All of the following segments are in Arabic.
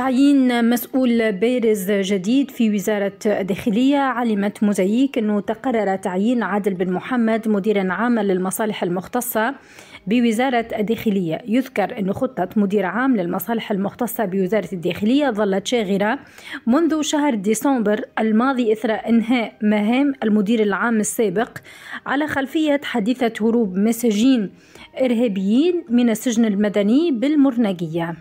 تعيين مسؤول بارز جديد في وزارة الداخلية علمت موزايك أنه تقرر تعيين عادل بن محمد مديرا عاما للمصالح المختصة بوزارة الداخلية يذكر أن خطة مدير عام للمصالح المختصة بوزارة الداخلية ظلت شاغرة منذ شهر ديسمبر الماضي إثر إنهاء مهام المدير العام السابق على خلفية حديثة هروب مساجين إرهابيين من السجن المدني بالمرنقية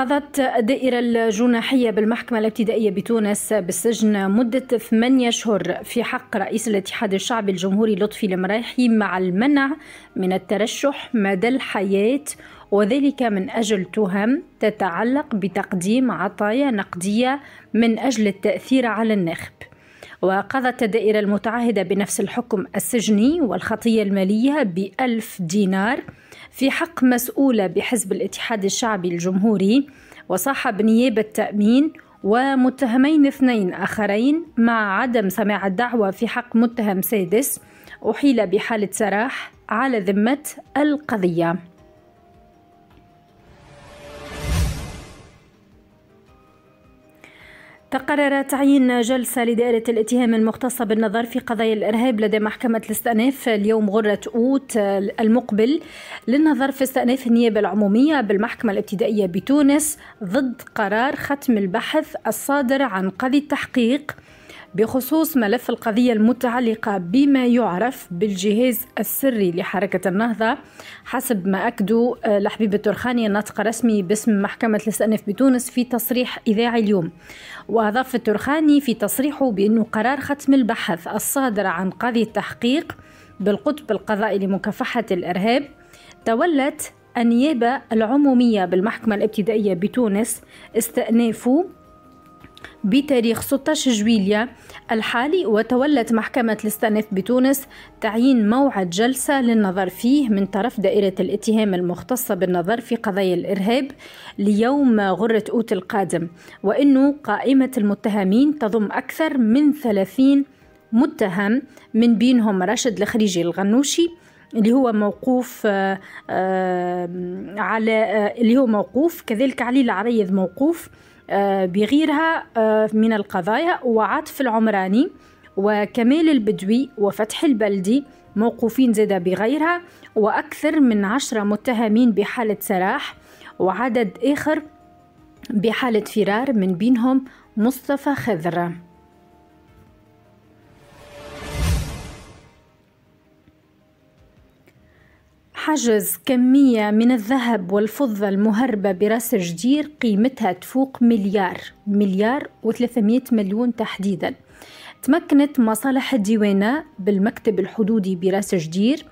قضت الدائرة الجناحية بالمحكمة الابتدائية بتونس بالسجن مدة ثمانية أشهر في حق رئيس الاتحاد الشعبي الجمهوري لطفي المرايحي مع المنع من الترشح مدى الحياة وذلك من أجل تهم تتعلق بتقديم عطايا نقدية من أجل التأثير على الناخب وقضت الدائرة المتعهدة بنفس الحكم السجني والخطية المالية بألف دينار في حق مسؤولة بحزب الاتحاد الشعبي الجمهوري وصاحب نيابة تأمين ومتهمين اثنين آخرين مع عدم سماع الدعوة في حق متهم سادس أحيل بحالة سراح على ذمة القضية تقرر تعيين جلسة لدائرة الاتهام المختصة بالنظر في قضايا الإرهاب لدى محكمة الاستئناف اليوم غرة أوت المقبل للنظر في استئناف النيابة العمومية بالمحكمة الابتدائية بتونس ضد قرار ختم البحث الصادر عن قضي التحقيق بخصوص ملف القضية المتعلقة بما يعرف بالجهاز السري لحركة النهضة حسب ما أكدوا آه، لحبيب الترخاني الناطق الرسمي باسم محكمة الاستئناف بتونس في تصريح إذاعي اليوم وأضاف الترخاني في تصريحه بأنه قرار ختم البحث الصادر عن قاضي التحقيق بالقطب القضائي لمكافحة الإرهاب تولت النيابة العمومية بالمحكمة الابتدائية بتونس استئناف بتاريخ 16 جويليا الحالي وتولت محكمة الاستانف بتونس تعيين موعد جلسة للنظر فيه من طرف دائرة الاتهام المختصة بالنظر في قضايا الإرهاب ليوم غرة أوت القادم وإنه قائمة المتهمين تضم أكثر من 30 متهم من بينهم راشد الخريجي الغنوشي اللي هو موقوف آآ آه، آآ على آه، اللي هو موقوف كذلك علي العريض موقوف آه، بغيرها آه، من القضايا وعطف العمراني وكمال البدوي وفتح البلدي موقوفين زادا بغيرها وأكثر من عشرة متهمين بحالة سراح وعدد آخر بحالة فرار من بينهم مصطفى خضره حجز كمية من الذهب والفضة المهربة براس الجدير قيمتها تفوق مليار مليار و300 مليون تحديدا تمكنت مصالح الديوانة بالمكتب الحدودي براس الجدير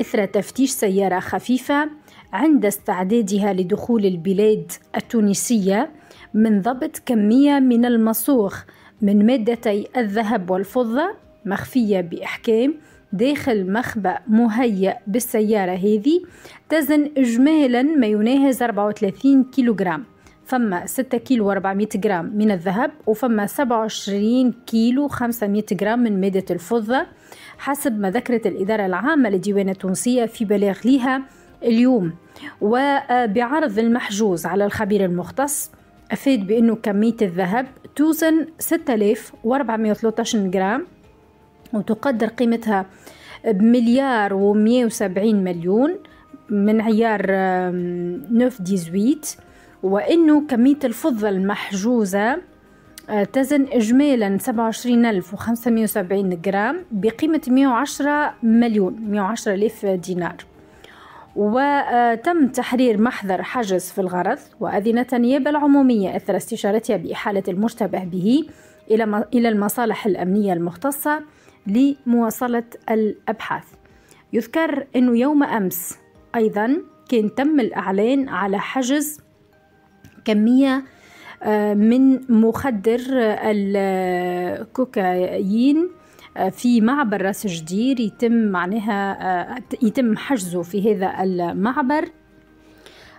إثر تفتيش سيارة خفيفة عند استعدادها لدخول البلاد التونسية من ضبط كمية من المصوغ من مادتي الذهب والفضة مخفية بإحكام داخل مخبأ مهيأ بالسيارة هذه تزن إجمالا ما يناهز 34 كيلوغرام فما 6 كيلو 400 جرام من الذهب وفما 27 كيلو 500 جرام من مادة الفضة حسب ما ذكرت الإدارة العامة للديوان التونسية في بلاغ ليها اليوم وبعرض المحجوز على الخبير المختص أفاد بأنه كمية الذهب توزن 6413 جرام وتقدر قيمتها بمليار و وسبعين مليون من عيار نوف ديزويت وأنه كمية الفضة المحجوزة آه، تزن إجمالا 27570 جرام بقيمة 110 مليون 110 ألف دينار وتم تحرير محضر حجز في الغرض وأذن النيابة العمومية أثر استشارتها بإحالة المشتبه به إلى المصالح الأمنية المختصة لمواصلة الأبحاث يذكر أنه يوم أمس أيضا كان تم الإعلان على حجز كمية آه، من مخدر الكوكايين آه، في معبر راس جدير يتم معناها آه، يتم حجزه في هذا المعبر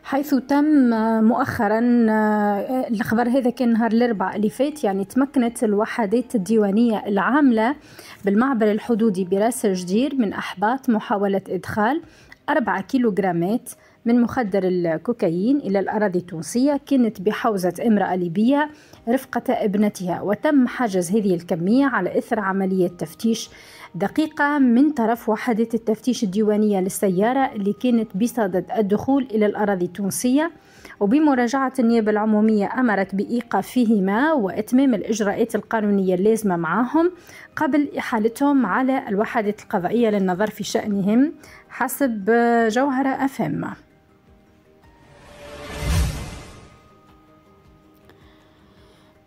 حيث تم مؤخرا آه، الخبر هذا كان نهار الأربعاء اللي فات يعني تمكنت الوحدات الديوانية العاملة بالمعبر الحدودي براس الجدير من أحباط محاولة إدخال أربعة كيلوغرامات من مخدر الكوكايين إلى الأراضي التونسية كانت بحوزة امرأة ليبية رفقة ابنتها وتم حجز هذه الكمية على إثر عملية تفتيش دقيقة من طرف وحدة التفتيش الديوانية للسيارة اللي كانت بصدد الدخول إلى الأراضي التونسية وبمراجعة النيابة العمومية أمرت بإيقافهما وإتمام الإجراءات القانونية اللازمة معهم قبل إحالتهم على الوحدة القضائية للنظر في شأنهم حسب جوهرة أفهمة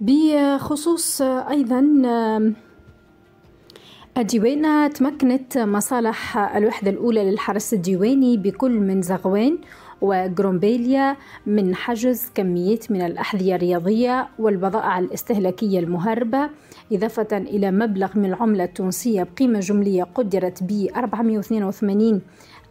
بخصوص آه، أيضا آه، الديوانة تمكنت مصالح الوحدة الأولى للحرس الديواني بكل من زغوان وجرومبيليا من حجز كميات من الأحذية الرياضية والبضائع الاستهلاكية المهربة إضافة إلى مبلغ من العملة التونسية بقيمة جملية قدرت ب 482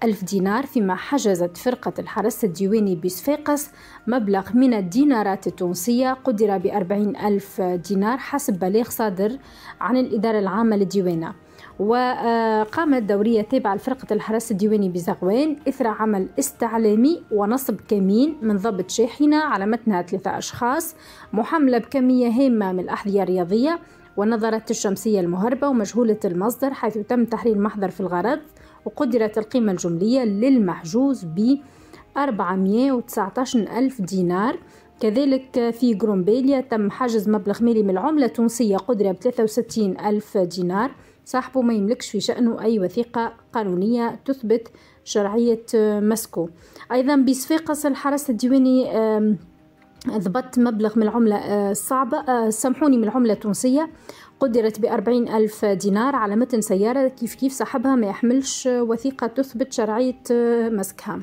ألف دينار فيما حجزت فرقة الحرس الديواني بصفاقس مبلغ من الدينارات التونسية قدر بأربعين ألف دينار حسب بلاغ صادر عن الإدارة العامة للديوانة وقامت دورية تابعة لفرقة الحرس الديواني بزغوان إثر عمل استعلامي ونصب كمين من ضبط شاحنة على متنها ثلاثة أشخاص محملة بكمية هامة من الأحذية الرياضية ونظرت الشمسية المهربة ومجهولة المصدر حيث تم تحرير محضر في الغرض وقدرت القيمة الجملية للمحجوز ب 419 ألف دينار كذلك في جرومبيليا تم حجز مبلغ مالي من العملة التونسية قدرة ب 63 ألف دينار صاحبه ما يملكش في شأنه أي وثيقة قانونية تثبت شرعية مسكو أيضا بصفاقس الحرس الديواني ضبطت مبلغ من العملة الصعبة آه، آه، سامحوني من العملة التونسية قدرت بأربعين ألف دينار على متن سيارة كيف كيف صاحبها ما يحملش آه، وثيقة تثبت شرعية مسكها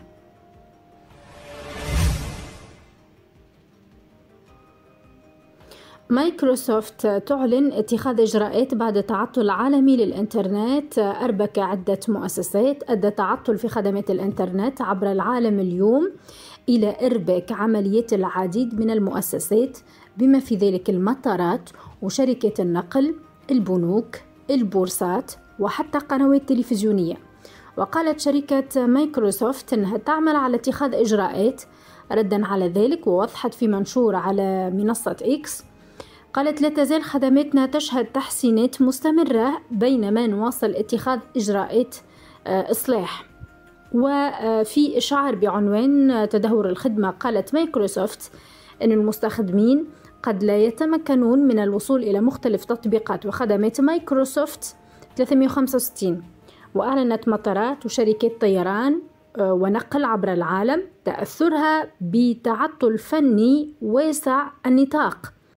مايكروسوفت تعلن اتخاذ إجراءات بعد تعطل عالمي للإنترنت أربك عدة مؤسسات أدى تعطل في خدمات الإنترنت عبر العالم اليوم إلى إرباك عملية العديد من المؤسسات بما في ذلك المطارات وشركات النقل، البنوك، البورصات وحتى قنوات تلفزيونية. وقالت شركة مايكروسوفت أنها تعمل على اتخاذ إجراءات ردا على ذلك ووضحت في منشور على منصة إكس قالت لا تزال خدماتنا تشهد تحسينات مستمرة بينما نواصل اتخاذ إجراءات آه، إصلاح وفي إشعار بعنوان تدهور الخدمة قالت مايكروسوفت أن المستخدمين قد لا يتمكنون من الوصول إلى مختلف تطبيقات وخدمات مايكروسوفت 365 وأعلنت مطارات وشركات طيران آه، ونقل عبر العالم تأثرها بتعطل فني واسع النطاق